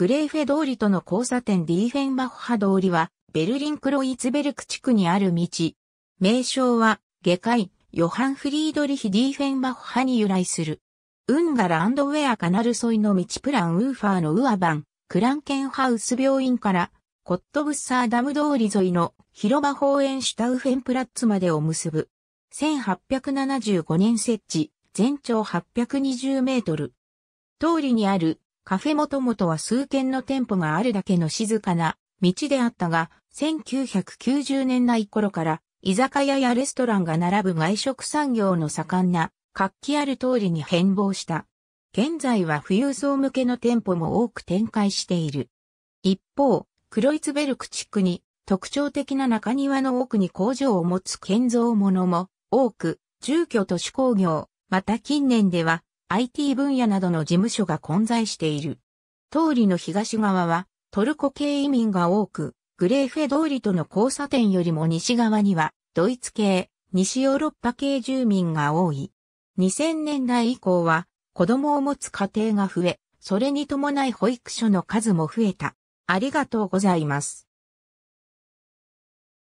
グレーフェ通りとの交差点ディーフェンバッハ通りは、ベルリンクロイツベルク地区にある道。名称は、下界、ヨハン・フリードリヒ・ディーフェンバッハに由来する。ウンガランドウェアカナル沿いの道プランウーファーのウアバン、クランケンハウス病院から、コットブッサーダム通り沿いの広場方園シュタウフェンプラッツまでを結ぶ。1875年設置、全長820メートル。通りにあるカフェもともとは数軒の店舗があるだけの静かな道であったが、1990年代頃から居酒屋やレストランが並ぶ外食産業の盛んな活気ある通りに変貌した。現在は富裕層向けの店舗も多く展開している。一方、クロイツベルク地区に特徴的な中庭の奥に工場を持つ建造物も多く、住居都市工業、また近年では IT 分野などの事務所が混在している。通りの東側はトルコ系移民が多く、グレーフェ通りとの交差点よりも西側にはドイツ系、西ヨーロッパ系住民が多い。2000年代以降は子供を持つ家庭が増え、それに伴い保育所の数も増えた。ありがとうございます。